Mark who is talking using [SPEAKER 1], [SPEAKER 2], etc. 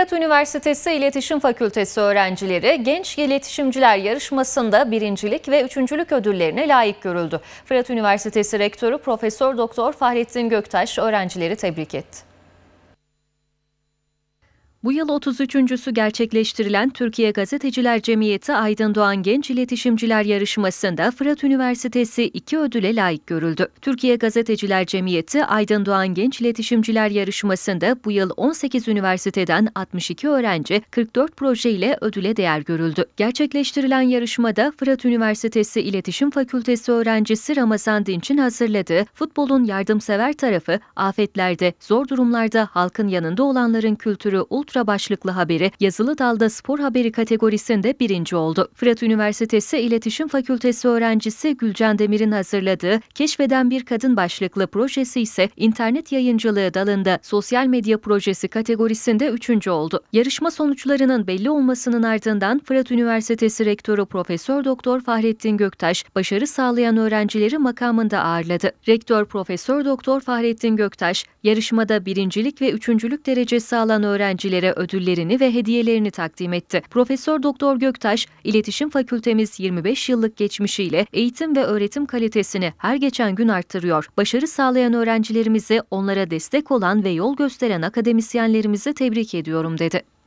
[SPEAKER 1] Berat Üniversitesi İletişim Fakültesi öğrencileri Genç İletişimciler Yarışması'nda birincilik ve üçüncülük ödüllerine layık görüldü. Fırat Üniversitesi Rektörü Profesör Doktor Fahrettin Göktaş öğrencileri tebrik etti. Bu yıl 33.sü gerçekleştirilen Türkiye Gazeteciler Cemiyeti Aydın Doğan Genç İletişimciler Yarışması'nda Fırat Üniversitesi iki ödüle layık görüldü. Türkiye Gazeteciler Cemiyeti Aydın Doğan Genç İletişimciler Yarışması'nda bu yıl 18 üniversiteden 62 öğrenci 44 proje ile ödüle değer görüldü. Gerçekleştirilen yarışmada Fırat Üniversitesi İletişim Fakültesi öğrencisi Ramazan Dinç'in hazırladığı futbolun yardımsever tarafı afetlerde, zor durumlarda halkın yanında olanların kültürü ult Ultra başlıklı haberi yazılı dalda spor haberi kategorisinde birinci oldu. Fırat Üniversitesi İletişim Fakültesi öğrencisi Gülcan Demir'in hazırladığı Keşfeden Bir Kadın başlıklı projesi ise internet yayıncılığı dalında sosyal medya projesi kategorisinde üçüncü oldu. Yarışma sonuçlarının belli olmasının ardından Fırat Üniversitesi Rektörü Profesör Doktor Fahrettin Göktaş başarı sağlayan öğrencileri makamında ağırladı. Rektör Profesör Doktor Fahrettin Göktaş yarışmada birincilik ve üçüncülük derecesi alan öğrencileri öğrencilere ödüllerini ve hediyelerini takdim etti. Profesör Doktor Göktaş, İletişim Fakültemiz 25 yıllık geçmişiyle eğitim ve öğretim kalitesini her geçen gün arttırıyor. Başarı sağlayan öğrencilerimizi, onlara destek olan ve yol gösteren akademisyenlerimizi tebrik ediyorum dedi.